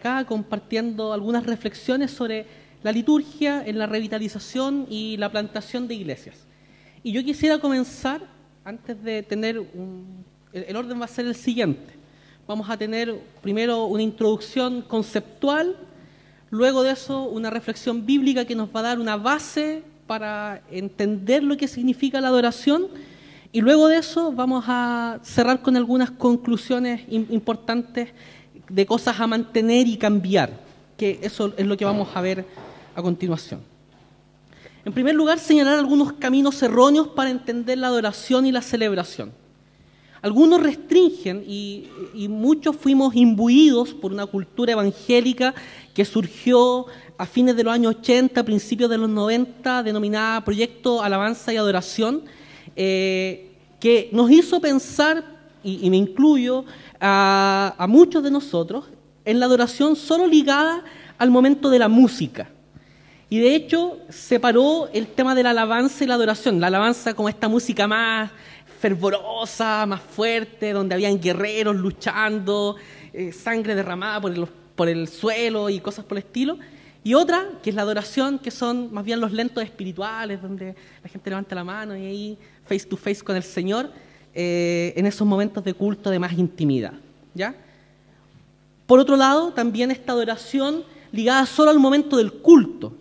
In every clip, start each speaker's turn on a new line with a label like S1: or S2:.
S1: acá compartiendo algunas reflexiones sobre la liturgia en la revitalización y la plantación de iglesias. Y yo quisiera comenzar, antes de tener un... El orden va a ser el siguiente. Vamos a tener primero una introducción conceptual, luego de eso una reflexión bíblica que nos va a dar una base para entender lo que significa la adoración y luego de eso vamos a cerrar con algunas conclusiones importantes de cosas a mantener y cambiar, que eso es lo que vamos a ver a continuación. En primer lugar, señalar algunos caminos erróneos para entender la adoración y la celebración. Algunos restringen y, muchos fuimos imbuidos por una cultura evangélica que surgió a fines de los años 80, principios de los 90, denominada Proyecto Alabanza y Adoración, eh, que nos hizo pensar y, me incluyo a, muchos de nosotros, en la adoración solo ligada al momento de la música. Y de hecho separó el tema de la alabanza y la adoración. La alabanza como esta música más fervorosa, más fuerte, donde habían guerreros luchando, eh, sangre derramada por por el suelo y cosas por el estilo. Y otra, que es la adoración, que son más bien los lentos espirituales, donde la gente levanta la mano y ahí face to face con el Señor. Eh, en esos momentos de culto de más intimidad. ¿ya? Por otro lado, también esta adoración ligada solo al momento del culto,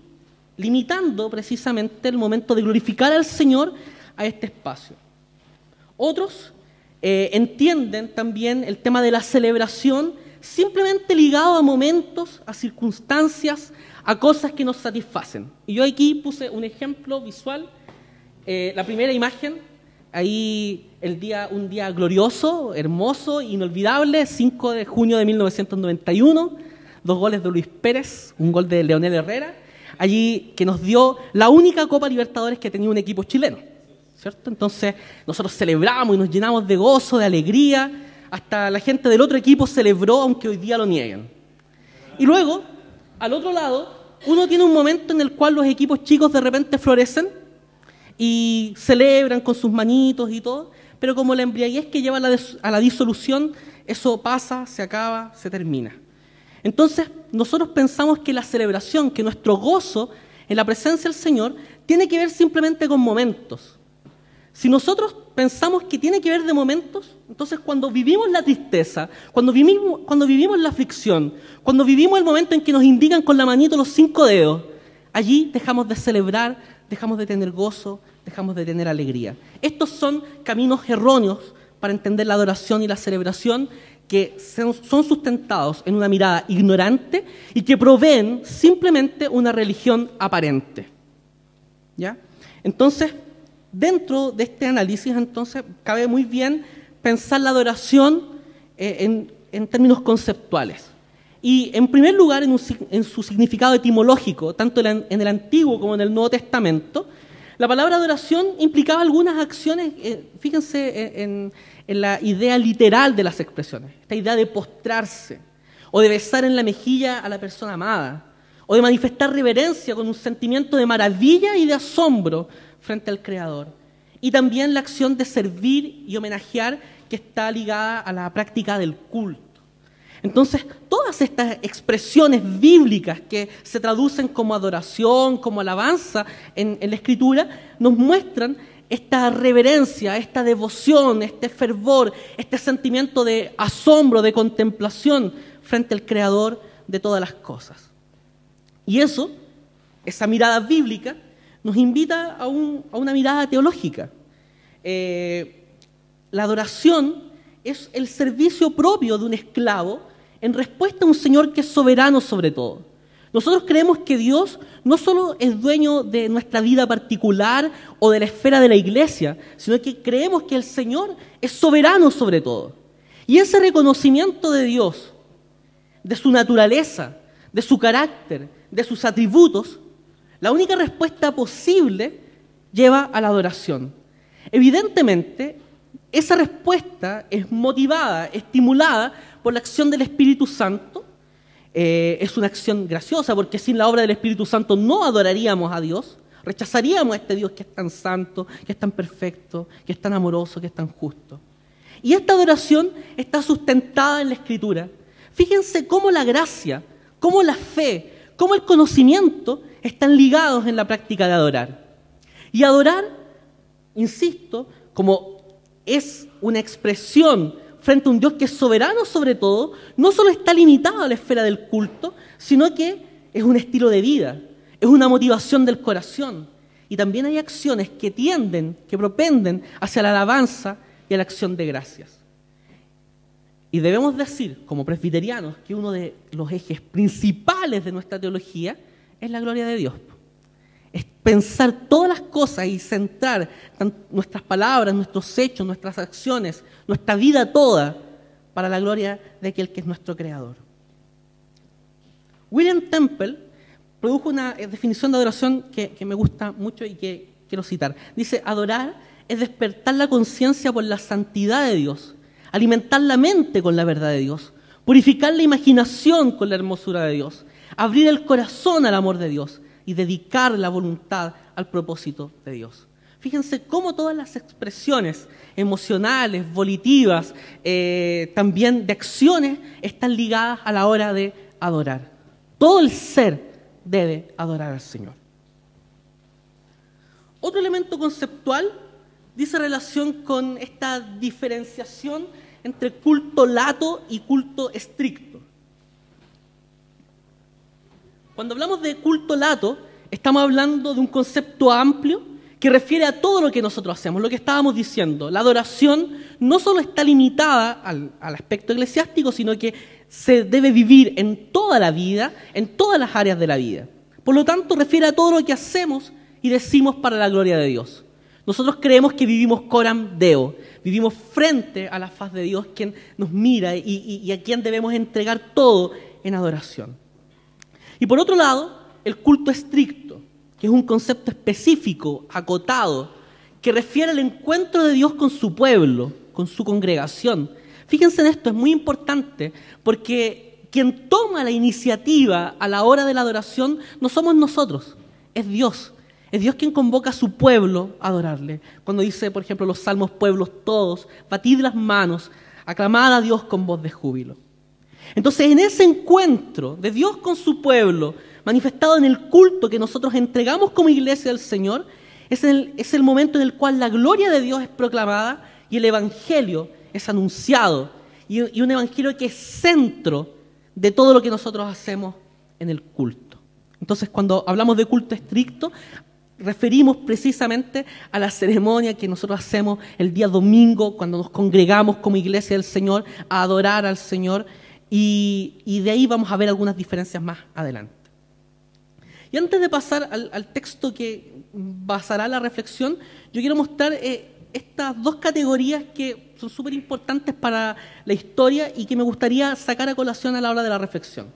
S1: limitando precisamente el momento de glorificar al Señor a este espacio. Otros eh, entienden también el tema de la celebración simplemente ligado a momentos, a circunstancias, a cosas que nos satisfacen. Y yo aquí puse un ejemplo visual, eh, la primera imagen, ahí el día, un día glorioso, hermoso, inolvidable, 5 de junio de 1991, dos goles de Luis Pérez, un gol de Leonel Herrera, allí que nos dio la única Copa Libertadores que tenía un equipo chileno, ¿cierto? Entonces nosotros celebramos y nos llenamos de gozo, de alegría, hasta la gente del otro equipo celebró, aunque hoy día lo nieguen. Y luego, al otro lado, uno tiene un momento en el cual los equipos chicos de repente florecen y celebran con sus manitos y todo pero como la embriaguez que lleva a la, disolución, eso pasa, se acaba, se termina. Entonces, nosotros pensamos que la celebración, que nuestro gozo en la presencia del Señor, tiene que ver simplemente con momentos. Si nosotros pensamos que tiene que ver de momentos, entonces cuando vivimos la tristeza, cuando vivimos, cuando vivimos la aflicción, cuando vivimos el momento en que nos indican con la manito los cinco dedos, allí dejamos de celebrar, dejamos de tener gozo, dejamos de tener alegría. Estos son caminos erróneos para entender la adoración y la celebración que son sustentados en una mirada ignorante y que proveen simplemente una religión aparente. ¿Ya? Entonces, dentro de este análisis, entonces, cabe muy bien pensar la adoración eh, en términos conceptuales. Y en primer lugar, en, su significado etimológico, tanto en el Antiguo como en el Nuevo Testamento, la palabra adoración implicaba algunas acciones, eh, fíjense eh, en, la idea literal de las expresiones, esta idea de postrarse, o de besar en la mejilla a la persona amada, o de manifestar reverencia con un sentimiento de maravilla y de asombro frente al Creador. Y también la acción de servir y homenajear que está ligada a la práctica del culto. Entonces, todas estas expresiones bíblicas que se traducen como adoración, como alabanza en, la escritura, nos muestran esta reverencia, esta devoción, este fervor, este sentimiento de asombro, de contemplación frente al Creador de todas las cosas. Y eso, esa mirada bíblica, nos invita a, una mirada teológica. Eh, la adoración es el servicio propio de un esclavo en respuesta a un Señor que es soberano sobre todo. Nosotros creemos que Dios no solo es dueño de nuestra vida particular o de la esfera de la iglesia, sino que creemos que el Señor es soberano sobre todo. Y ese reconocimiento de Dios, de su naturaleza, de su carácter, de sus atributos, la única respuesta posible lleva a la adoración. Evidentemente, esa respuesta es motivada, estimulada por la acción del Espíritu Santo. Eh, es una acción graciosa porque sin la obra del Espíritu Santo no adoraríamos a Dios, rechazaríamos a este Dios que es tan santo, que es tan perfecto, que es tan amoroso, que es tan justo. Y esta adoración está sustentada en la Escritura. Fíjense cómo la gracia, cómo la fe, cómo el conocimiento están ligados en la práctica de adorar. Y adorar, insisto, como es una expresión frente a un Dios que es soberano sobre todo, no solo está limitado a la esfera del culto, sino que es un estilo de vida, es una motivación del corazón. Y también hay acciones que tienden, que propenden hacia la alabanza y a la acción de gracias. Y debemos decir, como presbiterianos, que uno de los ejes principales de nuestra teología es la gloria de Dios pensar todas las cosas y centrar nuestras palabras, nuestros hechos, nuestras acciones, nuestra vida toda para la gloria de aquel que es nuestro creador. William Temple produjo una eh, definición de adoración que, me gusta mucho y que quiero citar. Dice, adorar es despertar la conciencia por la santidad de Dios, alimentar la mente con la verdad de Dios, purificar la imaginación con la hermosura de Dios, abrir el corazón al amor de Dios, y dedicar la voluntad al propósito de Dios. Fíjense cómo todas las expresiones emocionales, volitivas, eh, también de acciones, están ligadas a la hora de adorar. Todo el ser debe adorar al Señor. Otro elemento conceptual dice relación con esta diferenciación entre culto lato y culto estricto. Cuando hablamos de culto lato, estamos hablando de un concepto amplio que refiere a todo lo que nosotros hacemos, lo que estábamos diciendo. La adoración no solo está limitada al, aspecto eclesiástico, sino que se debe vivir en toda la vida, en todas las áreas de la vida. Por lo tanto, refiere a todo lo que hacemos y decimos para la gloria de Dios. Nosotros creemos que vivimos coram deo, vivimos frente a la faz de Dios, quien nos mira y a quien debemos entregar todo en adoración. Y por otro lado, el culto estricto, que es un concepto específico, acotado, que refiere al encuentro de Dios con su pueblo, con su congregación. Fíjense en esto, es muy importante, porque quien toma la iniciativa a la hora de la adoración no somos nosotros, es Dios. Es Dios quien convoca a su pueblo a adorarle. Cuando dice, por ejemplo, los salmos pueblos todos, batid las manos, aclamad a Dios con voz de júbilo. Entonces, en ese encuentro de Dios con su pueblo, manifestado en el culto que nosotros entregamos como iglesia del Señor, es el, momento en el cual la gloria de Dios es proclamada y el Evangelio es anunciado. Y, y un Evangelio que es centro de todo lo que nosotros hacemos en el culto. Entonces, cuando hablamos de culto estricto, referimos precisamente a la ceremonia que nosotros hacemos el día domingo, cuando nos congregamos como iglesia del Señor, a adorar al Señor y, de ahí vamos a ver algunas diferencias más adelante. Y antes de pasar al, texto que basará la reflexión, yo quiero mostrar eh, estas dos categorías que son súper importantes para la historia y que me gustaría sacar a colación a la hora de la reflexión,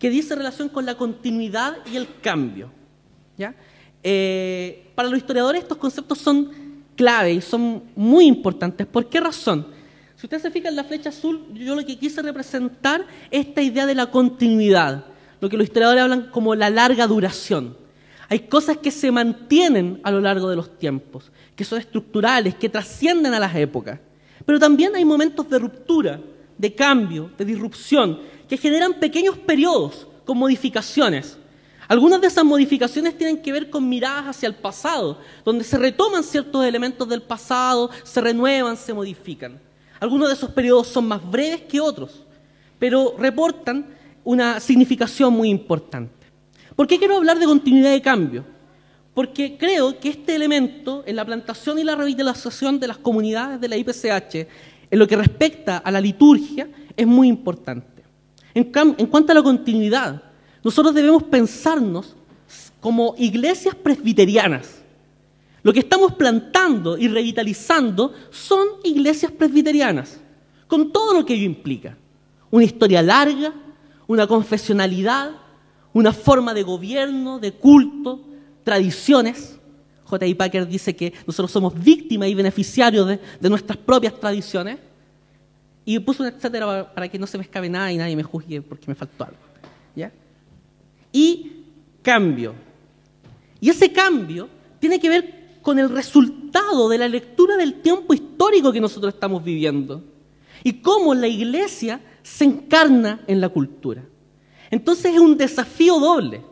S1: que dice relación con la continuidad y el cambio. Eh, para los historiadores estos conceptos son clave y son muy importantes. ¿Por qué razón? Si usted se fija en la flecha azul, yo lo que quise representar es esta idea de la continuidad, lo que los historiadores hablan como la larga duración. Hay cosas que se mantienen a lo largo de los tiempos, que son estructurales, que trascienden a las épocas. Pero también hay momentos de ruptura, de cambio, de disrupción, que generan pequeños periodos con modificaciones. Algunas de esas modificaciones tienen que ver con miradas hacia el pasado, donde se retoman ciertos elementos del pasado, se renuevan, se modifican. Algunos de esos periodos son más breves que otros, pero reportan una significación muy importante. ¿Por qué quiero hablar de continuidad de cambio? Porque creo que este elemento en la plantación y la revitalización de las comunidades de la IPCH, en lo que respecta a la liturgia, es muy importante. En, en cuanto a la continuidad, nosotros debemos pensarnos como iglesias presbiterianas, lo que estamos plantando y revitalizando son iglesias presbiterianas, con todo lo que ello implica. Una historia larga, una confesionalidad, una forma de gobierno, de culto, tradiciones. J.I. Packer dice que nosotros somos víctimas y beneficiarios de, nuestras propias tradiciones. Y puso un etcétera para que no se me escape nada y nadie me juzgue porque me faltó algo. Y cambio. Y ese cambio tiene que ver con el resultado de la lectura del tiempo histórico que nosotros estamos viviendo y cómo la iglesia se encarna en la cultura. Entonces es un desafío doble.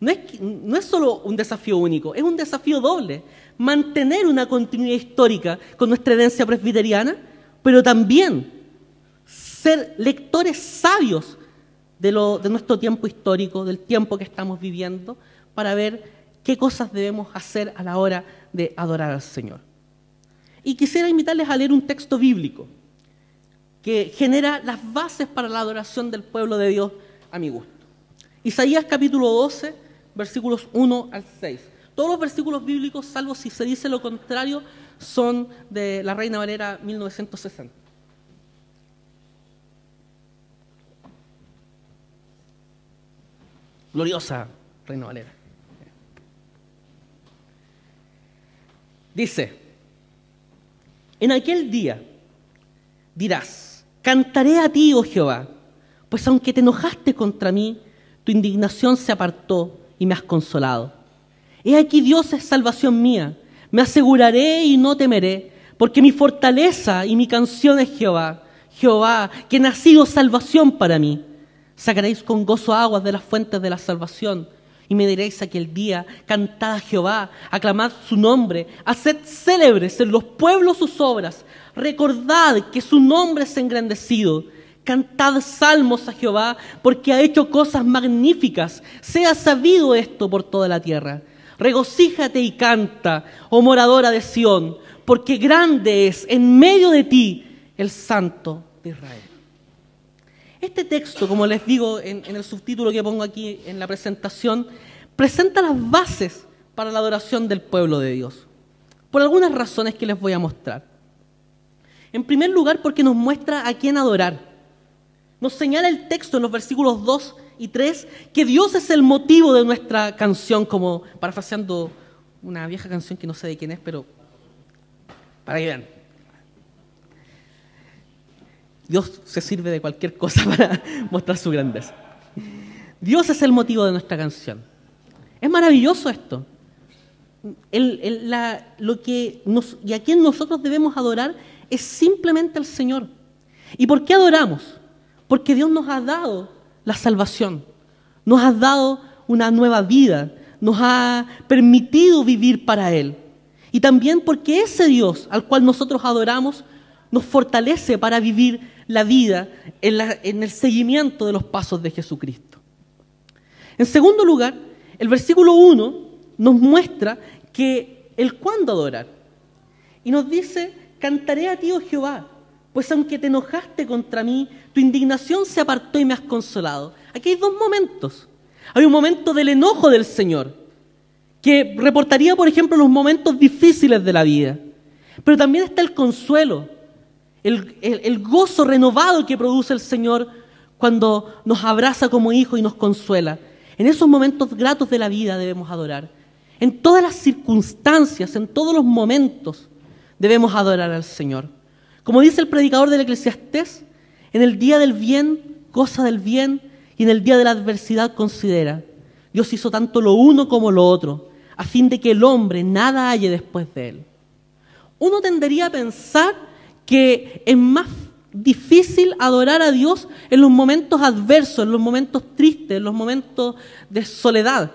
S1: No es, solo un desafío único, es un desafío doble. Mantener una continuidad histórica con nuestra herencia presbiteriana, pero también ser lectores sabios de nuestro tiempo histórico, del tiempo que estamos viviendo, para ver qué cosas debemos hacer a la hora de adorar al Señor. Y quisiera invitarles a leer un texto bíblico que genera las bases para la adoración del pueblo de Dios a mi gusto. Isaías capítulo 12, versículos 1 al 6. Todos los versículos bíblicos, salvo si se dice lo contrario, son de la Reina Valera 1960. Gloriosa Reina Valera. Dice, en aquel día dirás, cantaré a ti, oh Jehová, pues aunque te enojaste contra mí, tu indignación se apartó y me has consolado. He aquí Dios es salvación mía, me aseguraré y no temeré, porque mi fortaleza y mi canción es Jehová, Jehová, que ha sido salvación para mí. Sacaréis con gozo aguas de las fuentes de la salvación y me diréis aquel día, cantad a Jehová, aclamad su nombre, haced célebres en los pueblos sus obras, recordad que su nombre es engrandecido, cantad salmos a Jehová, porque ha hecho cosas magníficas, sea sabido esto por toda la tierra. Regocíjate y canta, oh moradora de Sión, porque grande es en medio de ti el Santo de Israel. Este texto, como les digo en, el subtítulo que pongo aquí en la presentación, presenta las bases para la adoración del pueblo de Dios, por algunas razones que les voy a mostrar. En primer lugar, porque nos muestra a quién adorar. Nos señala el texto en los versículos 2 y 3 que Dios es el motivo de nuestra canción, como parafraseando una vieja canción que no sé de quién es, pero para que vean. Dios se sirve de cualquier cosa para mostrar su grandeza. Dios es el motivo de nuestra canción. Es maravilloso esto. lo que y a quien nosotros debemos adorar es simplemente al Señor. ¿Y por qué adoramos? Porque Dios nos ha dado la salvación, nos ha dado una nueva vida, nos ha permitido vivir para Él. Y también porque ese Dios al cual nosotros adoramos nos fortalece para vivir la vida en, el seguimiento de los pasos de Jesucristo. En segundo lugar, el versículo 1 nos muestra que el cuándo adorar. Y nos dice, cantaré a ti, oh Jehová, pues aunque te enojaste contra mí, tu indignación se apartó y me has consolado. Aquí hay dos momentos. Hay un momento del enojo del Señor, que reportaría, por ejemplo, los momentos difíciles de la vida. Pero también está el consuelo, el, gozo renovado que produce el Señor cuando nos abraza como hijo y nos consuela. En esos momentos gratos de la vida debemos adorar. En todas las circunstancias, en todos los momentos, debemos adorar al Señor. Como dice el predicador del Eclesiastés, en el día del bien, goza del bien, y en el día de la adversidad considera. Dios hizo tanto lo uno como lo otro, a fin de que el hombre nada halle después de él. Uno tendería a pensar que es más difícil adorar a Dios en los momentos adversos, en los momentos tristes, en los momentos de soledad.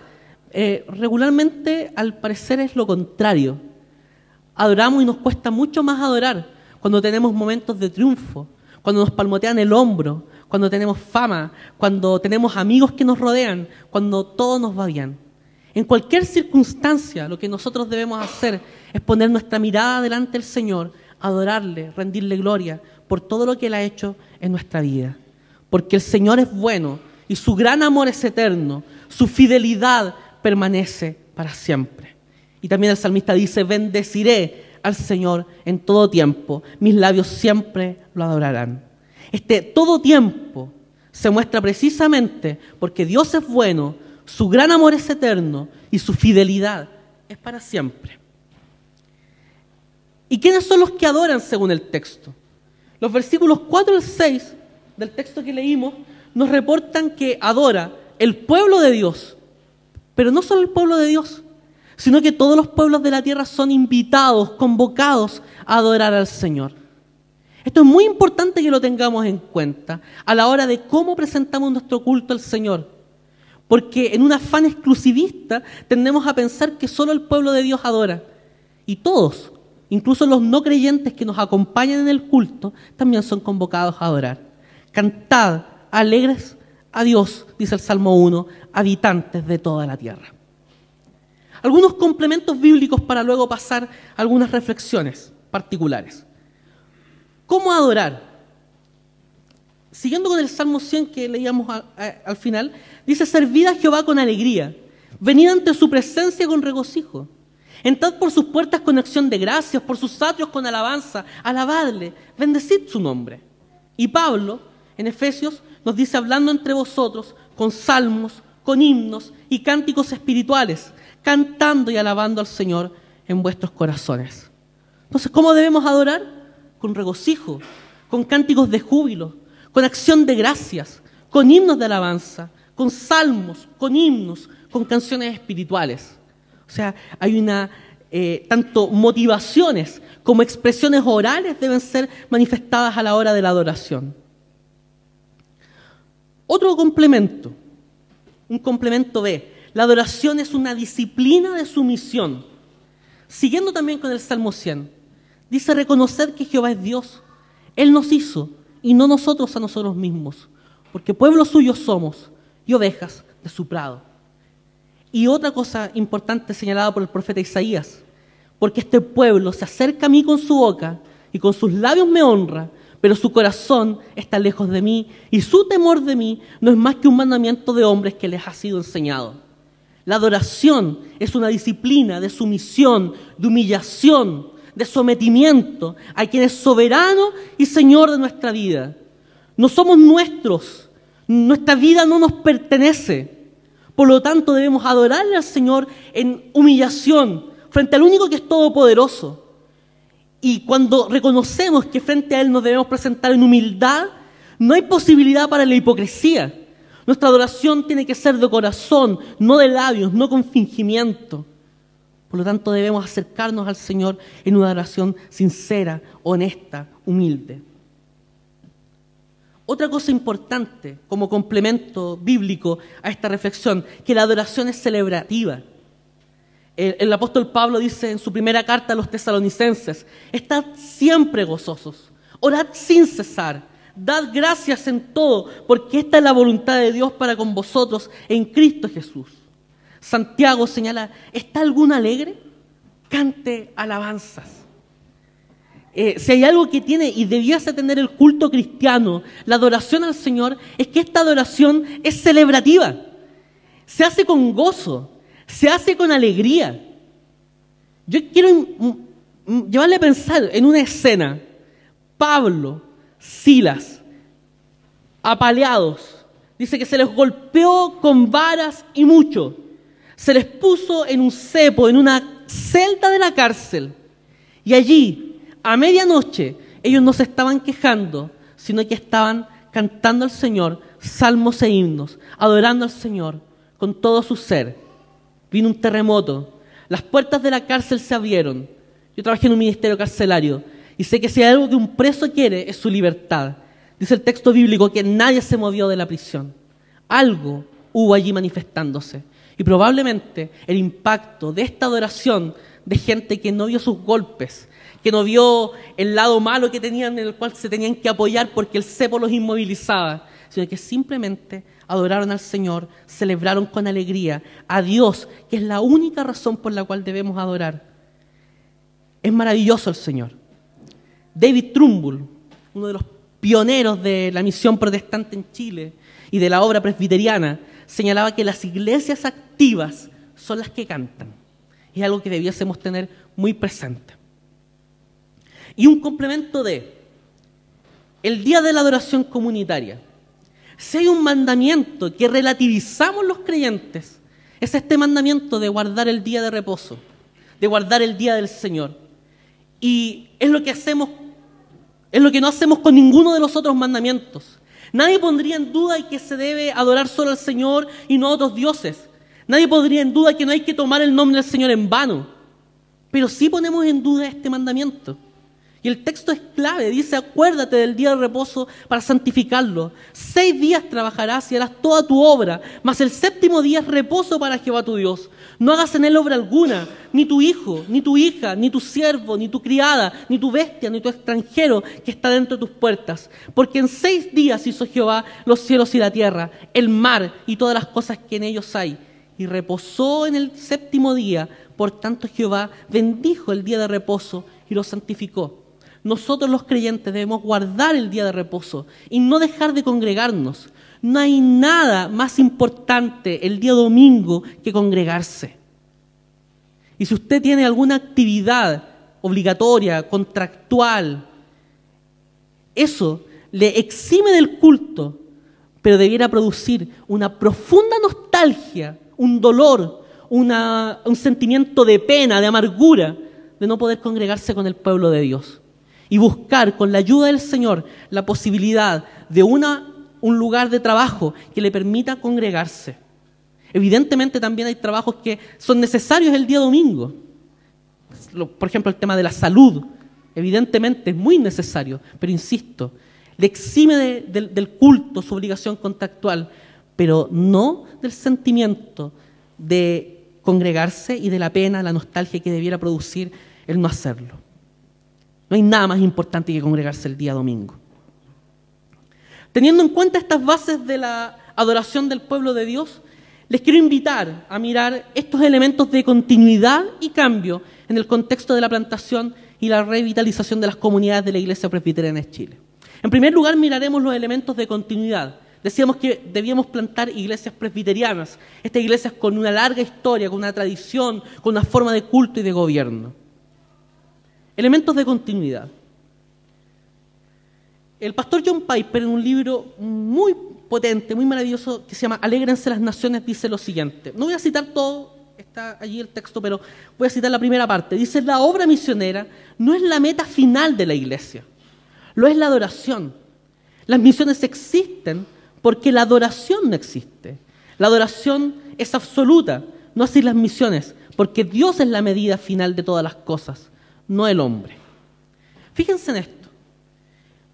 S1: Eh, regularmente, al parecer, es lo contrario. Adoramos y nos cuesta mucho más adorar cuando tenemos momentos de triunfo, cuando nos palmotean el hombro, cuando tenemos fama, cuando tenemos amigos que nos rodean, cuando todo nos va bien. En cualquier circunstancia, lo que nosotros debemos hacer es poner nuestra mirada delante del Señor adorarle, rendirle gloria por todo lo que Él ha hecho en nuestra vida. Porque el Señor es bueno y su gran amor es eterno, su fidelidad permanece para siempre. Y también el salmista dice, bendeciré al Señor en todo tiempo, mis labios siempre lo adorarán. Este todo tiempo se muestra precisamente porque Dios es bueno, su gran amor es eterno y su fidelidad es para siempre. ¿Y quiénes son los que adoran según el texto? Los versículos 4 al 6 del texto que leímos nos reportan que adora el pueblo de Dios, pero no solo el pueblo de Dios, sino que todos los pueblos de la tierra son invitados, convocados a adorar al Señor. Esto es muy importante que lo tengamos en cuenta a la hora de cómo presentamos nuestro culto al Señor. Porque en un afán exclusivista tendemos a pensar que solo el pueblo de Dios adora. Y todos, Incluso los no creyentes que nos acompañan en el culto también son convocados a adorar. Cantad alegres a Dios, dice el Salmo 1, habitantes de toda la tierra. Algunos complementos bíblicos para luego pasar algunas reflexiones particulares. ¿Cómo adorar? Siguiendo con el Salmo 100 que leíamos al final, dice, servid a Jehová con alegría, venid ante su presencia con regocijo. Entrad por sus puertas con acción de gracias, por sus atrios con alabanza, alabadle, bendecid su nombre. Y Pablo, en Efesios, nos dice, hablando entre vosotros con salmos, con himnos y cánticos espirituales, cantando y alabando al Señor en vuestros corazones. Entonces, ¿cómo debemos adorar? Con regocijo, con cánticos de júbilo, con acción de gracias, con himnos de alabanza, con salmos, con himnos, con canciones espirituales. O sea, hay una, eh, tanto motivaciones como expresiones orales deben ser manifestadas a la hora de la adoración. Otro complemento, un complemento B. La adoración es una disciplina de sumisión. Siguiendo también con el Salmo 100, dice reconocer que Jehová es Dios. Él nos hizo y no nosotros a nosotros mismos, porque pueblo suyo somos y ovejas de su prado. Y otra cosa importante señalada por el profeta Isaías, porque este pueblo se acerca a mí con su boca y con sus labios me honra, pero su corazón está lejos de mí y su temor de mí no es más que un mandamiento de hombres que les ha sido enseñado. La adoración es una disciplina de sumisión, de humillación, de sometimiento a quien es soberano y señor de nuestra vida. No somos nuestros, nuestra vida no nos pertenece. Por lo tanto, debemos adorarle al Señor en humillación frente al único que es todopoderoso. Y cuando reconocemos que frente a Él nos debemos presentar en humildad, no hay posibilidad para la hipocresía. Nuestra adoración tiene que ser de corazón, no de labios, no con fingimiento. Por lo tanto, debemos acercarnos al Señor en una adoración sincera, honesta, humilde. Otra cosa importante como complemento bíblico a esta reflexión, que la adoración es celebrativa. El, apóstol Pablo dice en su primera carta a los tesalonicenses, estad siempre gozosos, orad sin cesar, dad gracias en todo, porque esta es la voluntad de Dios para con vosotros en Cristo Jesús. Santiago señala, ¿está alguno alegre? Cante alabanzas. Eh, si hay algo que tiene y debiese tener el culto cristiano, la adoración al Señor, es que esta adoración es celebrativa. Se hace con gozo, se hace con alegría. Yo quiero llevarle a pensar en una escena. Pablo, Silas, apaleados. Dice que se les golpeó con varas y mucho. Se les puso en un cepo, en una celda de la cárcel. Y allí a medianoche, ellos no se estaban quejando, sino que estaban cantando al Señor salmos e himnos, adorando al Señor con todo su ser. Vino un terremoto, las puertas de la cárcel se abrieron. Yo trabajé en un ministerio carcelario y sé que si hay algo que un preso quiere es su libertad. Dice el texto bíblico que nadie se movió de la prisión. Algo hubo allí manifestándose. Y probablemente el impacto de esta adoración de gente que no vio sus golpes, que no vio el lado malo que tenían en el cual se tenían que apoyar porque el cepo los inmovilizaba, sino que simplemente adoraron al Señor, celebraron con alegría a Dios, que es la única razón por la cual debemos adorar. Es maravilloso el Señor. David Trumbull, uno de los pioneros de la misión protestante en Chile y de la obra presbiteriana, señalaba que las iglesias activas son las que cantan. Es algo que debiésemos tener muy presente. Y un complemento de el día de la adoración comunitaria. Si hay un mandamiento que relativizamos los creyentes, es este mandamiento de guardar el día de reposo, de guardar el día del Señor. Y es lo que hacemos, es lo que no hacemos con ninguno de los otros mandamientos. Nadie pondría en duda que se debe adorar solo al Señor y no a otros dioses. Nadie pondría en duda que no hay que tomar el nombre del Señor en vano. Pero sí ponemos en duda este mandamiento. Y el texto es clave, dice, acuérdate del día de reposo para santificarlo. Seis días trabajarás y harás toda tu obra, mas el séptimo día es reposo para Jehová tu Dios. No hagas en él obra alguna, ni tu hijo, ni tu hija, ni tu siervo, ni tu criada, ni tu bestia, ni tu extranjero que está dentro de tus puertas. Porque en seis días hizo Jehová los cielos y la tierra, el mar y todas las cosas que en ellos hay. Y reposó en el séptimo día, por tanto Jehová bendijo el día de reposo y lo santificó nosotros los creyentes debemos guardar el día de reposo y no dejar de congregarnos. No hay nada más importante el día domingo que congregarse. Y si usted tiene alguna actividad obligatoria, contractual, eso le exime del culto, pero debiera producir una profunda nostalgia, un dolor, un sentimiento de pena, de amargura, de no poder congregarse con el pueblo de Dios y buscar con la ayuda del Señor la posibilidad de una, un lugar de trabajo que le permita congregarse. Evidentemente también hay trabajos que son necesarios el día domingo. Por ejemplo, el tema de la salud, evidentemente es muy necesario, pero insisto, le exime del culto su obligación contractual, pero no del sentimiento de congregarse y de la pena, la nostalgia que debiera producir el no hacerlo. No hay nada más importante que congregarse el día domingo. Teniendo en cuenta estas bases de la adoración del pueblo de Dios, les quiero invitar a mirar estos elementos de continuidad y cambio en el contexto de la plantación y la revitalización de las comunidades de la Iglesia Presbiteriana de Chile. En primer lugar, miraremos los elementos de continuidad. Decíamos que debíamos plantar iglesias presbiterianas, estas iglesias con una larga historia, con una tradición, con una forma de culto y de gobierno. Elementos de continuidad. El pastor John Piper, en un libro muy potente, muy maravilloso, que se llama Alégrense las naciones, dice lo siguiente. No voy a citar todo, está allí el texto, pero voy a citar la primera parte. Dice, la obra misionera no es la meta final de la iglesia, lo es la adoración. Las misiones existen porque la adoración no existe. La adoración es absoluta, no así las misiones, porque Dios es la medida final de todas las cosas no el hombre. Fíjense en esto.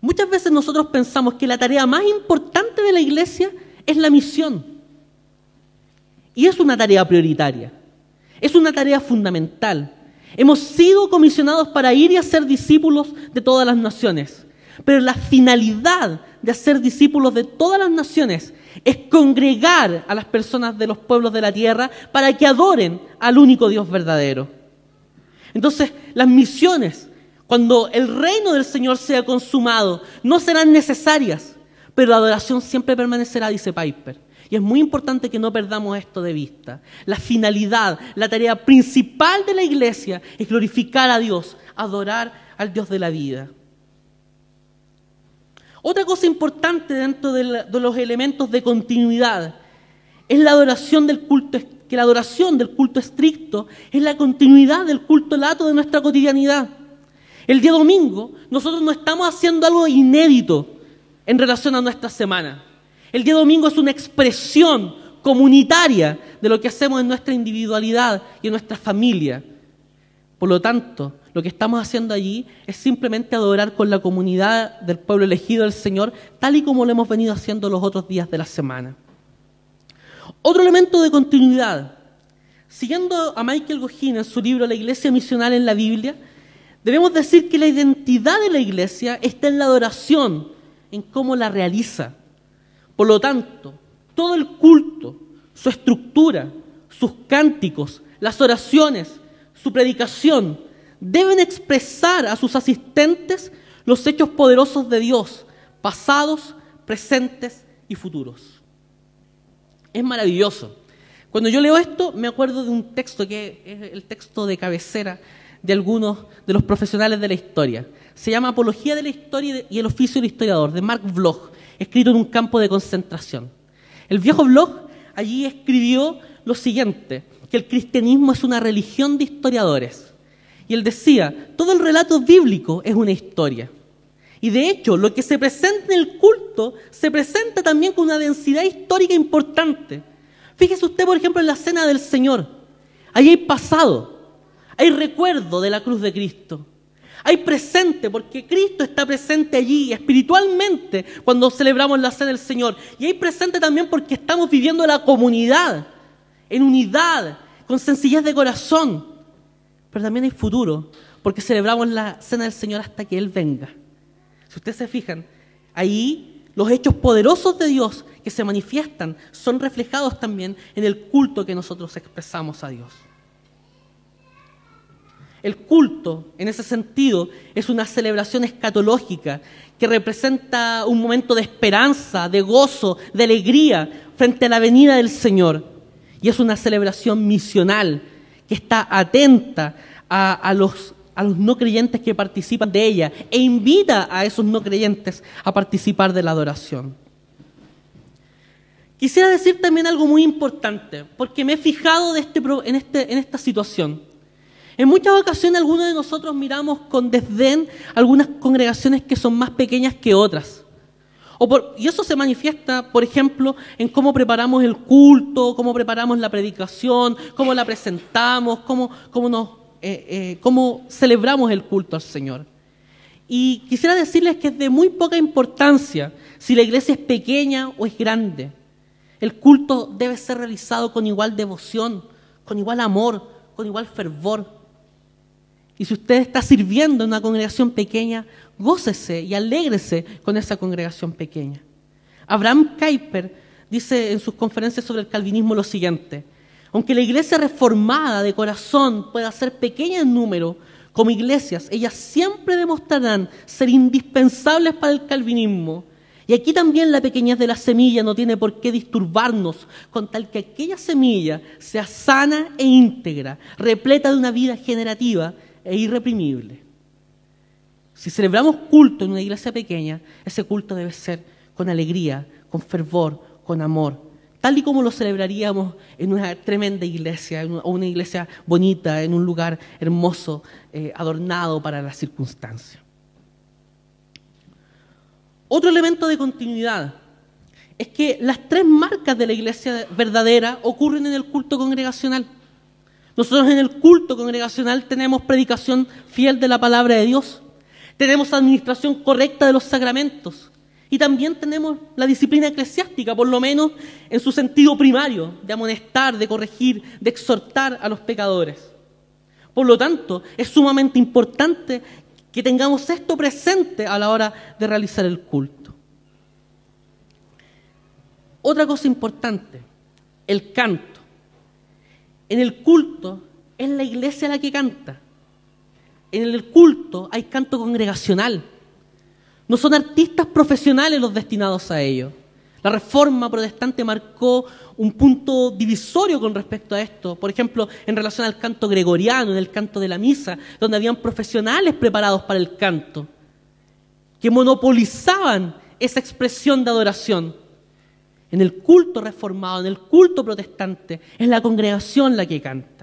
S1: Muchas veces nosotros pensamos que la tarea más importante de la iglesia es la misión. Y es una tarea prioritaria. Es una tarea fundamental. Hemos sido comisionados para ir y hacer discípulos de todas las naciones. Pero la finalidad de hacer discípulos de todas las naciones es congregar a las personas de los pueblos de la tierra para que adoren al único Dios verdadero. Entonces, las misiones, cuando el reino del Señor sea consumado, no serán necesarias, pero la adoración siempre permanecerá, dice Piper. Y es muy importante que no perdamos esto de vista. La finalidad, la tarea principal de la iglesia es glorificar a Dios, adorar al Dios de la vida. Otra cosa importante dentro de, los elementos de continuidad es la adoración del culto que la adoración del culto estricto es la continuidad del culto lato de nuestra cotidianidad. El día domingo nosotros no estamos haciendo algo inédito en relación a nuestra semana. El día domingo es una expresión comunitaria de lo que hacemos en nuestra individualidad y en nuestra familia. Por lo tanto, lo que estamos haciendo allí es simplemente adorar con la comunidad del pueblo elegido del Señor, tal y como lo hemos venido haciendo los otros días de la semana. Otro elemento de continuidad. Siguiendo a Michael Goggin en su libro La Iglesia Misional en la Biblia, debemos decir que la identidad de la Iglesia está en la adoración, en cómo la realiza. Por lo tanto, todo el culto, su estructura, sus cánticos, las oraciones, su predicación, deben expresar a sus asistentes los hechos poderosos de Dios, pasados, presentes y futuros. Es maravilloso. Cuando yo leo esto, me acuerdo de un texto que es el texto de cabecera de algunos de los profesionales de la historia. Se llama Apología de la Historia y el Oficio del Historiador, de Mark Bloch, escrito en un campo de concentración. El viejo Bloch allí escribió lo siguiente, que el cristianismo es una religión de historiadores. Y él decía, todo el relato bíblico es una historia. Y de hecho, lo que se presenta en el culto se presenta también con una densidad histórica importante. Fíjese usted, por ejemplo, en la cena del Señor. Ahí hay pasado, hay recuerdo de la cruz de Cristo. Hay presente, porque Cristo está presente allí espiritualmente cuando celebramos la cena del Señor. Y hay presente también porque estamos viviendo la comunidad, en unidad, con sencillez de corazón. Pero también hay futuro, porque celebramos la cena del Señor hasta que Él venga. Si ustedes se fijan, ahí los hechos poderosos de Dios que se manifiestan son reflejados también en el culto que nosotros expresamos a Dios. El culto, en ese sentido, es una celebración escatológica que representa un momento de esperanza, de gozo, de alegría frente a la venida del Señor. Y es una celebración misional que está atenta a, a los a los no creyentes que participan de ella e invita a esos no creyentes a participar de la adoración. Quisiera decir también algo muy importante, porque me he fijado de este, en, este, en esta situación. En muchas ocasiones algunos de nosotros miramos con desdén algunas congregaciones que son más pequeñas que otras. O y eso se manifiesta, por ejemplo, en cómo preparamos el culto, cómo preparamos la predicación, cómo la presentamos, cómo, cómo nos eh, eh, cómo celebramos el culto al Señor. Y quisiera decirles que es de muy poca importancia si la iglesia es pequeña o es grande. El culto debe ser realizado con igual devoción, con igual amor, con igual fervor. Y si usted está sirviendo en una congregación pequeña, gócese y alégrese con esa congregación pequeña. Abraham Kuyper dice en sus conferencias sobre el calvinismo lo siguiente: aunque la iglesia reformada de corazón pueda ser pequeña en número, como iglesias, ellas siempre demostrarán ser indispensables para el calvinismo. Y aquí también la pequeñez de la semilla no tiene por qué disturbarnos, con tal que aquella semilla sea sana e íntegra, repleta de una vida generativa e irreprimible. Si celebramos culto en una iglesia pequeña, ese culto debe ser con alegría, con fervor, con amor, tal y como lo celebraríamos en una tremenda iglesia, una, o una iglesia bonita, en un lugar hermoso, eh, adornado para las circunstancias. Otro elemento de continuidad es que las tres marcas de la iglesia verdadera ocurren en el culto congregacional. Nosotros en el culto congregacional tenemos predicación fiel de la palabra de Dios, tenemos administración correcta de los sacramentos, y también tenemos la disciplina eclesiástica, por lo menos en su sentido primario, de amonestar, de corregir, de exhortar a los pecadores. Por lo tanto, es sumamente importante que tengamos esto presente a la hora de realizar el culto. Otra cosa importante, el canto. En el culto es la iglesia la que canta. En el culto hay canto congregacional no son artistas profesionales los destinados a ello. La reforma protestante marcó un punto divisorio con respecto a esto. Por ejemplo, en relación al canto gregoriano, en el canto de la misa, donde habían profesionales preparados para el canto, que monopolizaban esa expresión de adoración. En el culto reformado, en el culto protestante, es la congregación la que canta.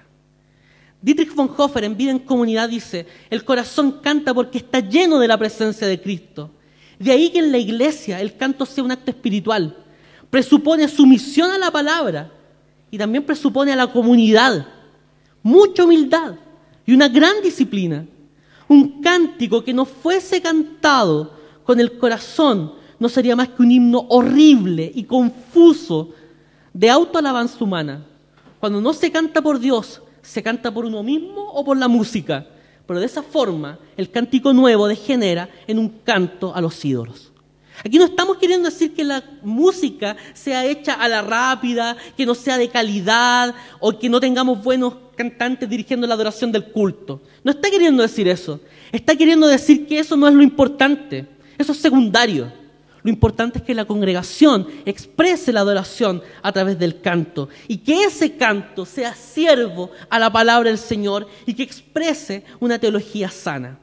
S1: Dietrich von Hofer en Vida en Comunidad dice, el corazón canta porque está lleno de la presencia de Cristo. De ahí que en la iglesia el canto sea un acto espiritual. Presupone sumisión a la palabra y también presupone a la comunidad. Mucha humildad y una gran disciplina. Un cántico que no fuese cantado con el corazón no sería más que un himno horrible y confuso de autoalabanza humana. Cuando no se canta por Dios, se canta por uno mismo o por la música, pero de esa forma el cántico nuevo degenera en un canto a los ídolos. Aquí no estamos queriendo decir que la música sea hecha a la rápida, que no sea de calidad o que no tengamos buenos cantantes dirigiendo la adoración del culto. No está queriendo decir eso. Está queriendo decir que eso no es lo importante. Eso es secundario. Lo importante es que la congregación exprese la adoración a través del canto y que ese canto sea siervo a la palabra del Señor y que exprese una teología sana.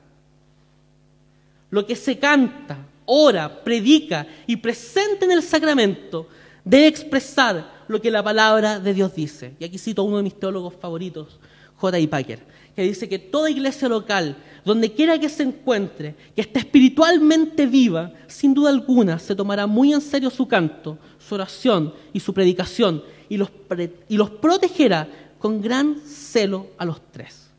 S1: Lo que se canta, ora, predica y presenta en el sacramento debe expresar lo que la palabra de Dios dice. Y aquí cito uno de mis teólogos favoritos, J. I. Packer, que dice que toda iglesia local donde quiera que se encuentre, que esté espiritualmente viva, sin duda alguna se tomará muy en serio su canto, su oración y su predicación y los, y los protegerá con gran celo a los tres.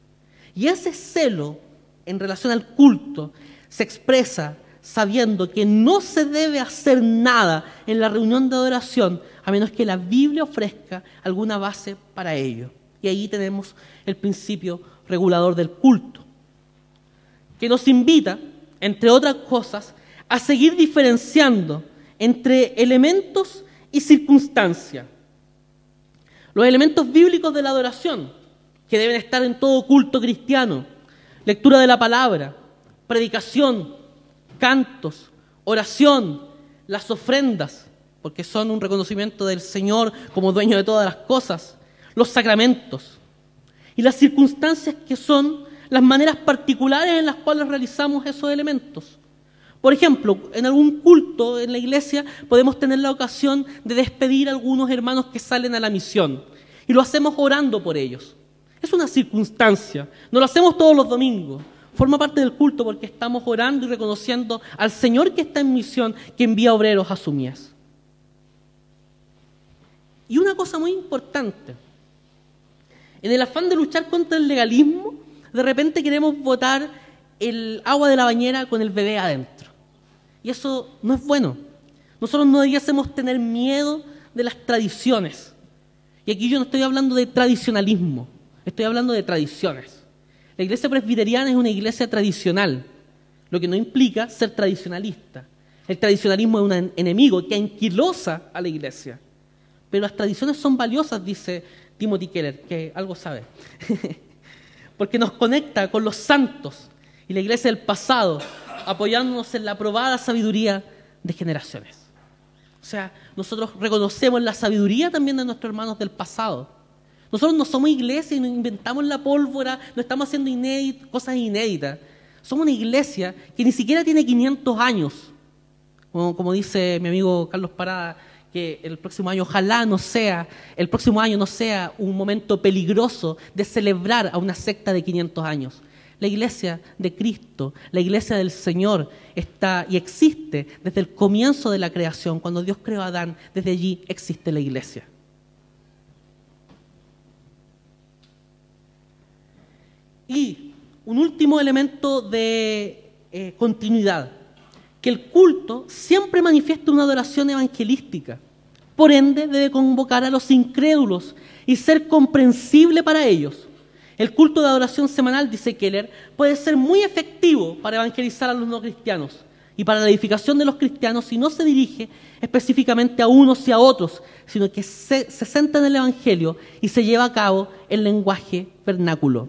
S1: Y ese celo en relación al culto se expresa sabiendo que no se debe hacer nada en la reunión de adoración a menos que la Biblia ofrezca alguna base para ello. Y ahí tenemos el principio regulador del culto que nos invita, entre otras cosas, a seguir diferenciando entre elementos y circunstancias. Los elementos bíblicos de la adoración, que deben estar en todo culto cristiano, lectura de la palabra, predicación, cantos, oración, las ofrendas, porque son un reconocimiento del Señor como dueño de todas las cosas, los sacramentos y las circunstancias que son las maneras particulares en las cuales realizamos esos elementos. Por ejemplo, en algún culto en la iglesia podemos tener la ocasión de despedir a algunos hermanos que salen a la misión y lo hacemos orando por ellos. Es una circunstancia, no lo hacemos todos los domingos. Forma parte del culto porque estamos orando y reconociendo al Señor que está en misión, que envía obreros a su mies. Y una cosa muy importante, en el afán de luchar contra el legalismo, de repente queremos botar el agua de la bañera con el bebé adentro. Y eso no es bueno. Nosotros no debiésemos tener miedo de las tradiciones. Y aquí yo no estoy hablando de tradicionalismo, estoy hablando de tradiciones. La iglesia presbiteriana es una iglesia tradicional, lo que no implica ser tradicionalista. El tradicionalismo es un enemigo que anquilosa a la iglesia. Pero las tradiciones son valiosas, dice Timothy Keller, que algo sabe. porque nos conecta con los santos y la iglesia del pasado, apoyándonos en la probada sabiduría de generaciones. O sea, nosotros reconocemos la sabiduría también de nuestros hermanos del pasado. Nosotros no somos iglesia y no inventamos la pólvora, no estamos haciendo cosas inéditas. Somos una iglesia que ni siquiera tiene 500 años. como dice mi amigo Carlos Parada, que el próximo año ojalá no sea, el próximo año no sea un momento peligroso de celebrar a una secta de 500 años. La iglesia de Cristo, la iglesia del Señor está y existe desde el comienzo de la creación, cuando Dios creó a Adán, desde allí existe la iglesia. Y un último elemento de eh, continuidad que el culto siempre manifiesta una adoración evangelística. Por ende, debe convocar a los incrédulos y ser comprensible para ellos. El culto de adoración semanal, dice Keller, puede ser muy efectivo para evangelizar a los no cristianos y para la edificación de los cristianos si no se dirige específicamente a unos y a otros, sino que se, sienta senta en el Evangelio y se lleva a cabo el lenguaje vernáculo.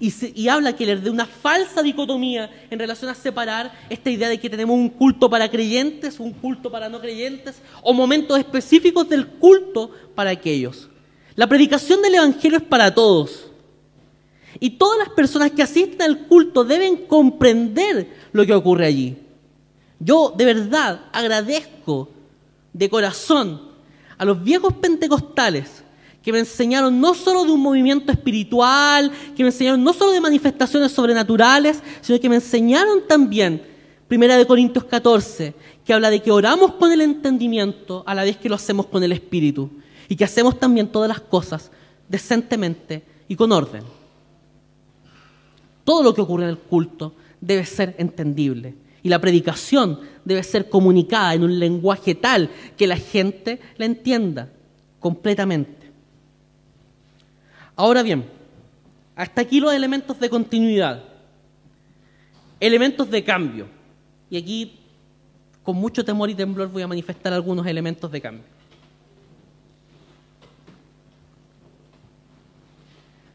S1: Y, habla Keller de una falsa dicotomía en relación a separar esta idea de que tenemos un culto para creyentes, un culto para no creyentes, o momentos específicos del culto para aquellos. La predicación del Evangelio es para todos. Y todas las personas que asisten al culto deben comprender lo que ocurre allí. Yo de verdad agradezco de corazón a los viejos pentecostales que me enseñaron no solo de un movimiento espiritual, que me enseñaron no solo de manifestaciones sobrenaturales, sino que me enseñaron también, primera de Corintios 14, que habla de que oramos con el entendimiento a la vez que lo hacemos con el espíritu y que hacemos también todas las cosas decentemente y con orden. Todo lo que ocurre en el culto debe ser entendible y la predicación debe ser comunicada en un lenguaje tal que la gente la entienda completamente. Ahora bien, hasta aquí los elementos de continuidad, elementos de cambio. Y aquí, con mucho temor y temblor, voy a manifestar algunos elementos de cambio.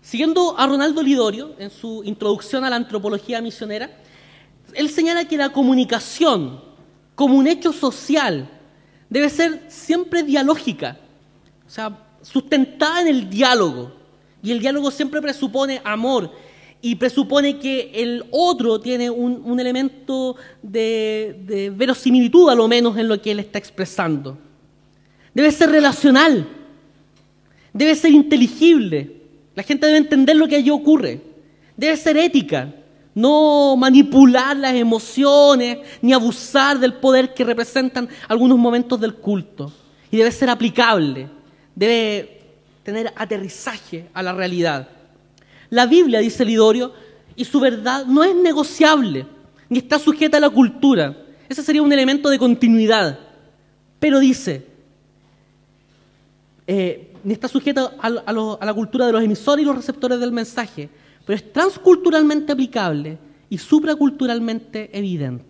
S1: Siguiendo a Ronaldo Lidorio en su introducción a la antropología misionera, él señala que la comunicación como un hecho social debe ser siempre dialógica, o sea, sustentada en el diálogo, y el diálogo siempre presupone amor y presupone que el otro tiene un, elemento de, de, verosimilitud, a lo menos en lo que él está expresando. Debe ser relacional, debe ser inteligible, la gente debe entender lo que allí ocurre, debe ser ética, no manipular las emociones ni abusar del poder que representan algunos momentos del culto, y debe ser aplicable, debe tener aterrizaje a la realidad. La Biblia, dice Lidorio, y su verdad no es negociable, ni está sujeta a la cultura. Ese sería un elemento de continuidad. Pero dice, eh, ni está sujeta a, a la cultura de los emisores y los receptores del mensaje, pero es transculturalmente aplicable y supraculturalmente evidente.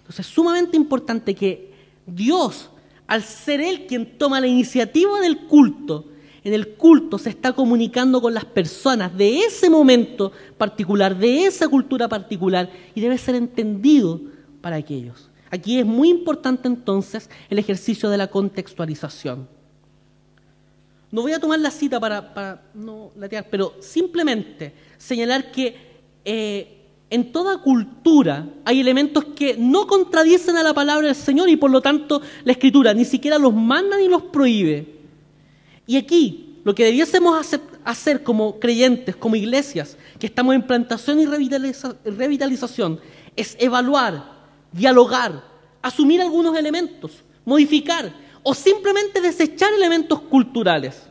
S1: Entonces es sumamente importante que Dios, al ser Él quien toma la iniciativa del culto, en el culto se está comunicando con las personas de ese momento particular, de esa cultura particular, y debe ser entendido para aquellos. Aquí es muy importante entonces el ejercicio de la contextualización. No voy a tomar la cita para, no latear, pero simplemente señalar que eh, en toda cultura hay elementos que no contradicen a la palabra del Señor y por lo tanto la escritura ni siquiera los manda ni los prohíbe. Y aquí, lo que debiésemos hacer como creyentes, como iglesias, que estamos en plantación y revitalización, es evaluar, dialogar, asumir algunos elementos, modificar o simplemente desechar elementos culturales.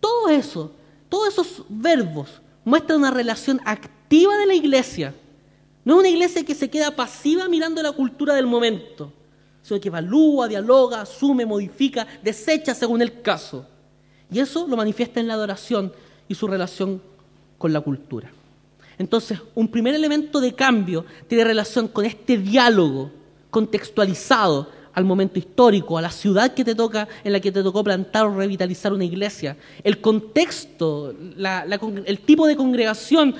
S1: Todo eso, todos esos verbos muestran una relación activa de la iglesia. No es una iglesia que se queda pasiva mirando la cultura del momento, sino que evalúa, dialoga, asume, modifica, desecha según el caso. Y eso lo manifiesta en la adoración y su relación con la cultura. Entonces, un primer elemento de cambio tiene relación con este diálogo contextualizado al momento histórico, a la ciudad que te toca, en la que te tocó plantar o revitalizar una iglesia, el contexto, el tipo de congregación,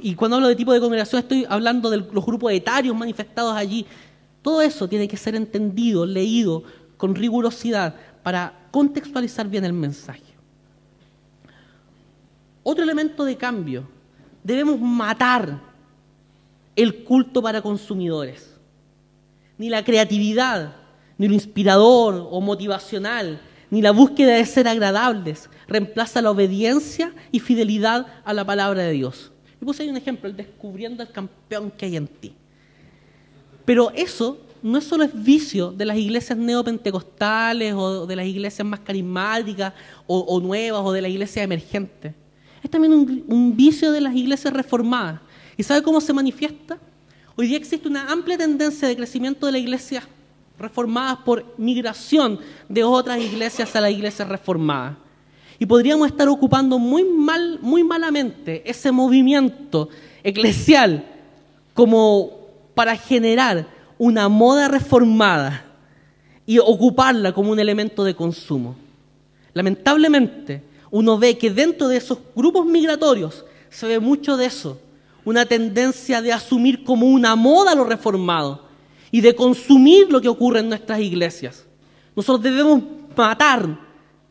S1: y cuando hablo de tipo de congregación estoy hablando de los grupos etarios manifestados allí, todo eso tiene que ser entendido, leído con rigurosidad para contextualizar bien el mensaje. Otro elemento de cambio, debemos matar el culto para consumidores. Ni la creatividad, ni lo inspirador o motivacional, ni la búsqueda de ser agradables reemplaza la obediencia y fidelidad a la palabra de Dios. Y puse ahí un ejemplo, el descubriendo el campeón que hay en ti. Pero eso no solo es vicio de las iglesias neopentecostales o de las iglesias más carismáticas o, o nuevas o de las iglesias emergentes es también un, vicio de las iglesias reformadas. ¿Y sabe cómo se manifiesta? Hoy día existe una amplia tendencia de crecimiento de las iglesias reformadas por migración de otras iglesias a las iglesias reformadas. Y podríamos estar ocupando muy mal, muy malamente ese movimiento eclesial como para generar una moda reformada y ocuparla como un elemento de consumo. Lamentablemente, uno ve que dentro de esos grupos migratorios se ve mucho de eso, una tendencia de asumir como una moda lo reformado y de consumir lo que ocurre en nuestras iglesias. Nosotros debemos matar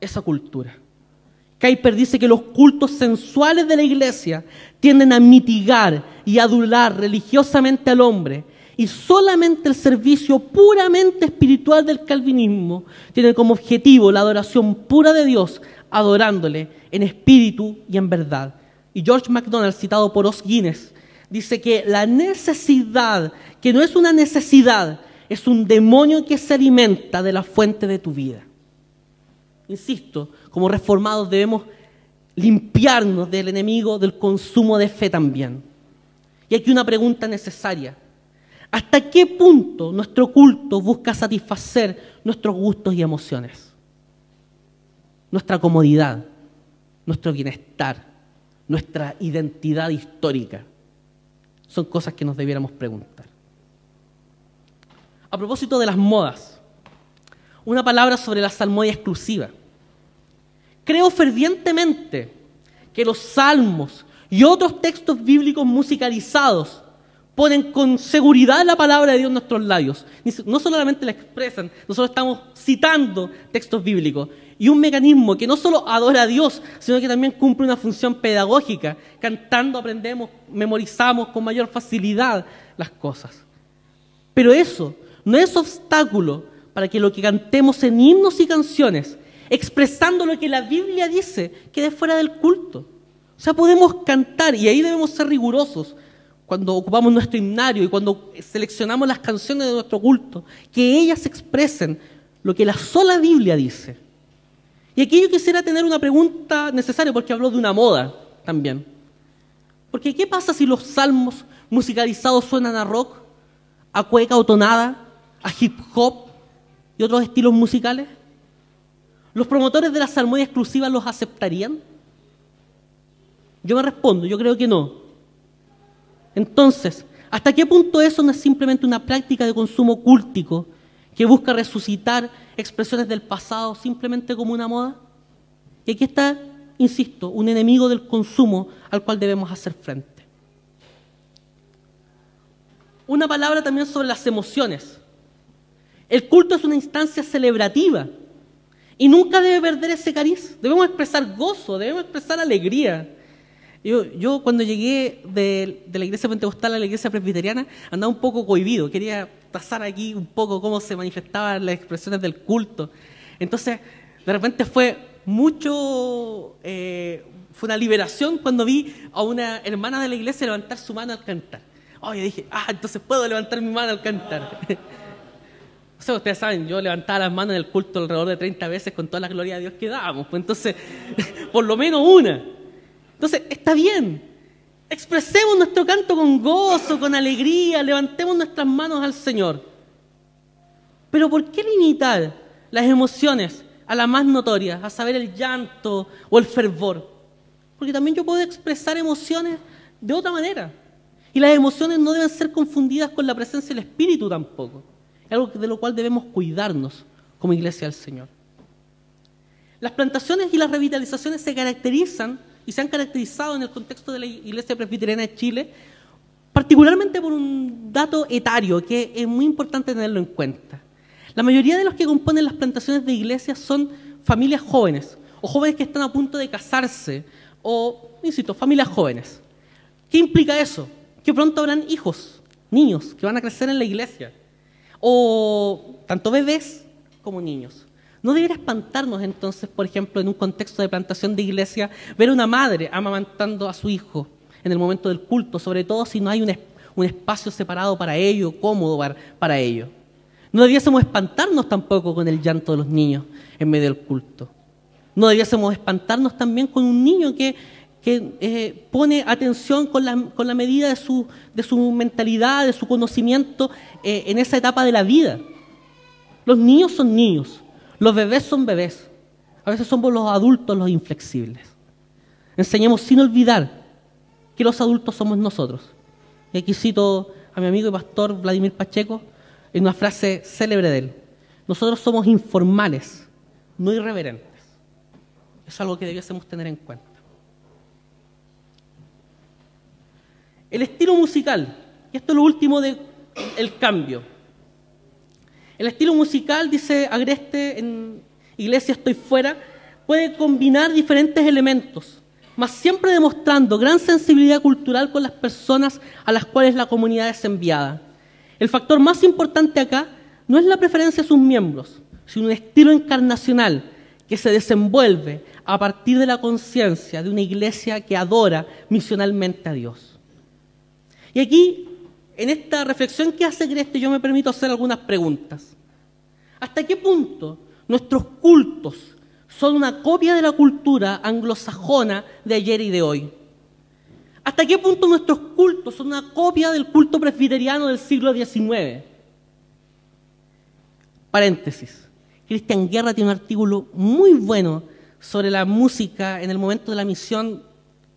S1: esa cultura. Kuiper dice que los cultos sensuales de la iglesia tienden a mitigar y adular religiosamente al hombre y solamente el servicio puramente espiritual del calvinismo tiene como objetivo la adoración pura de Dios adorándole en espíritu y en verdad. Y George MacDonald, citado por Os Guinness, dice que la necesidad, que no es una necesidad, es un demonio que se alimenta de la fuente de tu vida. Insisto, como reformados debemos limpiarnos del enemigo del consumo de fe también. Y aquí una pregunta necesaria. ¿Hasta qué punto nuestro culto busca satisfacer nuestros gustos y emociones? nuestra comodidad, nuestro bienestar, nuestra identidad histórica. Son cosas que nos debiéramos preguntar. A propósito de las modas, una palabra sobre la salmodia exclusiva. Creo fervientemente que los salmos y otros textos bíblicos musicalizados ponen con seguridad la palabra de Dios en nuestros labios. No solamente la expresan, nosotros estamos citando textos bíblicos y un mecanismo que no solo adora a Dios, sino que también cumple una función pedagógica. Cantando aprendemos, memorizamos con mayor facilidad las cosas. Pero eso no es obstáculo para que lo que cantemos en himnos y canciones, expresando lo que la Biblia dice, quede fuera del culto. O sea, podemos cantar y ahí debemos ser rigurosos cuando ocupamos nuestro himnario y cuando seleccionamos las canciones de nuestro culto, que ellas expresen lo que la sola Biblia dice. Y aquí yo quisiera tener una pregunta necesaria porque habló de una moda también. Porque ¿qué pasa si los salmos musicalizados suenan a rock, a cueca o tonada, a hip hop y otros estilos musicales? ¿Los promotores de la salmodia exclusiva los aceptarían? Yo me respondo, yo creo que no. Entonces, ¿hasta qué punto eso no es simplemente una práctica de consumo cúltico que busca resucitar expresiones del pasado simplemente como una moda. Y aquí está, insisto, un enemigo del consumo al cual debemos hacer frente. Una palabra también sobre las emociones. El culto es una instancia celebrativa y nunca debe perder ese cariz. Debemos expresar gozo, debemos expresar alegría. Yo, yo cuando llegué de, de, la iglesia pentecostal a la iglesia presbiteriana andaba un poco cohibido, quería trazar aquí un poco cómo se manifestaban las expresiones del culto. Entonces, de repente fue mucho, eh, fue una liberación cuando vi a una hermana de la iglesia levantar su mano al cantar. Oh, dije, ah, entonces puedo levantar mi mano al cantar. o sea, ustedes saben, yo levantaba las manos en el culto alrededor de 30 veces con toda la gloria de Dios que dábamos. Pues entonces, por lo menos una. Entonces, está bien, Expresemos nuestro canto con gozo, con alegría, levantemos nuestras manos al Señor. Pero ¿por qué limitar las emociones a las más notorias, a saber el llanto o el fervor? Porque también yo puedo expresar emociones de otra manera. Y las emociones no deben ser confundidas con la presencia del Espíritu tampoco. Es algo de lo cual debemos cuidarnos como iglesia del Señor. Las plantaciones y las revitalizaciones se caracterizan y se han caracterizado en el contexto de la Iglesia Presbiteriana de Chile, particularmente por un dato etario que es muy importante tenerlo en cuenta. La mayoría de los que componen las plantaciones de iglesias son familias jóvenes, o jóvenes que están a punto de casarse, o, insisto, familias jóvenes. ¿Qué implica eso? Que pronto habrán hijos, niños, que van a crecer en la iglesia, o tanto bebés como niños. ¿No debería espantarnos entonces, por ejemplo, en un contexto de plantación de iglesia, ver una madre amamantando a su hijo en el momento del culto, sobre todo si no hay un, espacio separado para ello, cómodo para, ello? No debiésemos espantarnos tampoco con el llanto de los niños en medio del culto. No debiésemos espantarnos también con un niño que, eh, pone atención con la, medida de su, mentalidad, de su conocimiento eh, en esa etapa de la vida. Los niños son niños los bebés son bebés. A veces somos los adultos los inflexibles. Enseñemos sin olvidar que los adultos somos nosotros. Y aquí cito a mi amigo y pastor Vladimir Pacheco en una frase célebre de él. Nosotros somos informales, no irreverentes. Es algo que debiésemos tener en cuenta. El estilo musical, y esto es lo último del cambio. El estilo musical, dice Agreste en Iglesia Estoy Fuera, puede combinar diferentes elementos, mas siempre demostrando gran sensibilidad cultural con las personas a las cuales la comunidad es enviada. El factor más importante acá no es la preferencia de sus miembros, sino un estilo encarnacional que se desenvuelve a partir de la conciencia de una iglesia que adora misionalmente a Dios. Y aquí en esta reflexión que hace Creste, yo me permito hacer algunas preguntas. ¿Hasta qué punto nuestros cultos son una copia de la cultura anglosajona de ayer y de hoy? ¿Hasta qué punto nuestros cultos son una copia del culto presbiteriano del siglo XIX? Paréntesis. Cristian Guerra tiene un artículo muy bueno sobre la música en el momento de la misión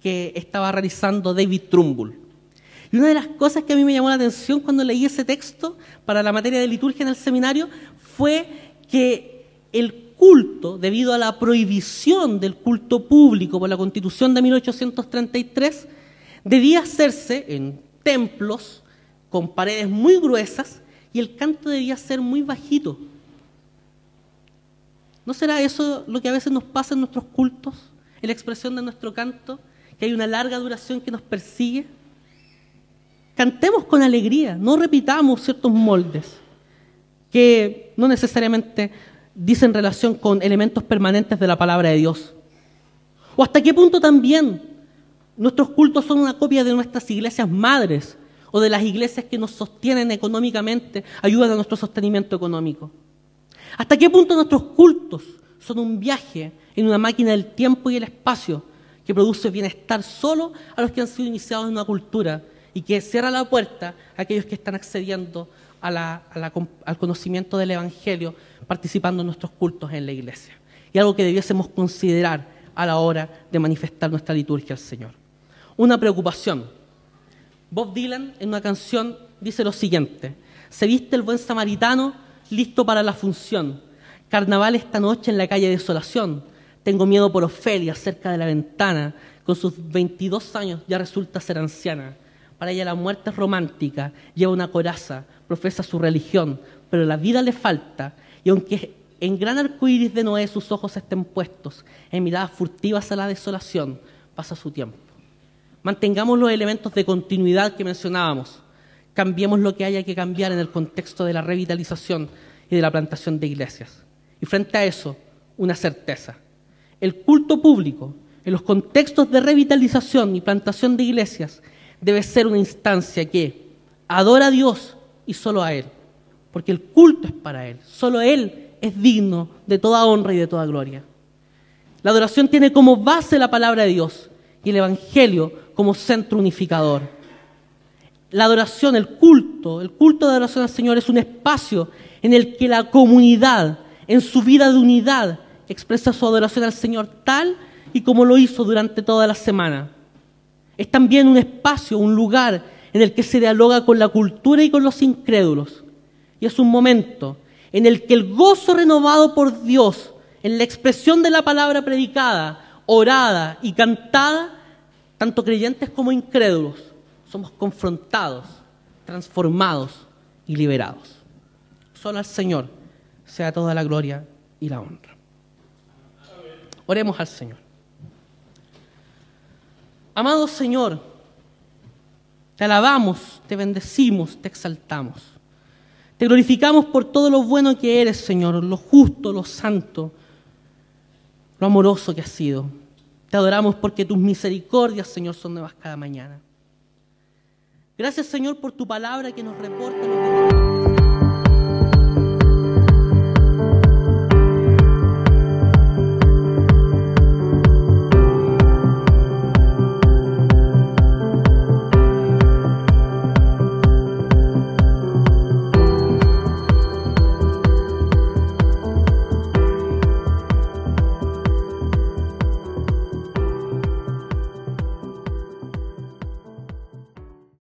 S1: que estaba realizando David Trumbull. Y una de las cosas que a mí me llamó la atención cuando leí ese texto para la materia de liturgia en el seminario fue que el culto, debido a la prohibición del culto público por la constitución de 1833, debía hacerse en templos con paredes muy gruesas y el canto debía ser muy bajito. ¿No será eso lo que a veces nos pasa en nuestros cultos, en la expresión de nuestro canto, que hay una larga duración que nos persigue? Cantemos con alegría, no repitamos ciertos moldes que no necesariamente dicen relación con elementos permanentes de la palabra de Dios. O hasta qué punto también nuestros cultos son una copia de nuestras iglesias madres o de las iglesias que nos sostienen económicamente, ayudan a nuestro sostenimiento económico. ¿Hasta qué punto nuestros cultos son un viaje en una máquina del tiempo y el espacio que produce bienestar solo a los que han sido iniciados en una cultura y que cierra la puerta a aquellos que están accediendo al conocimiento del Evangelio participando en nuestros cultos en la iglesia. Y algo que debiésemos considerar a la hora de manifestar nuestra liturgia al Señor. Una preocupación. Bob Dylan en una canción dice lo siguiente, se viste el buen samaritano listo para la función. Carnaval esta noche en la calle Desolación. Tengo miedo por Ofelia cerca de la ventana. Con sus 22 años ya resulta ser anciana. Para ella la muerte es romántica, lleva una coraza, profesa su religión, pero la vida le falta. Y aunque en gran arcoíris de Noé sus ojos estén puestos, en miradas furtivas a la desolación, pasa su tiempo. Mantengamos los elementos de continuidad que mencionábamos. Cambiemos lo que haya que cambiar en el contexto de la revitalización y de la plantación de iglesias. Y frente a eso, una certeza. El culto público, en los contextos de revitalización y plantación de iglesias, debe ser una instancia que adora a Dios y solo a Él, porque el culto es para Él, solo Él es digno de toda honra y de toda gloria. La adoración tiene como base la palabra de Dios y el Evangelio como centro unificador. La adoración, el culto, el culto de adoración al Señor es un espacio en el que la comunidad, en su vida de unidad, expresa su adoración al Señor tal y como lo hizo durante toda la semana. Es también un espacio, un lugar en el que se dialoga con la cultura y con los incrédulos. Y es un momento en el que el gozo renovado por Dios en la expresión de la palabra predicada, orada y cantada, tanto creyentes como incrédulos, somos confrontados, transformados y liberados. Solo al Señor sea toda la gloria y la honra. Oremos al Señor. Amado Señor, te alabamos, te bendecimos, te exaltamos. Te glorificamos por todo lo bueno que eres, Señor, lo justo, lo santo, lo amoroso que has sido. Te adoramos porque tus misericordias, Señor, son nuevas cada mañana. Gracias, Señor, por tu palabra que nos reporta lo que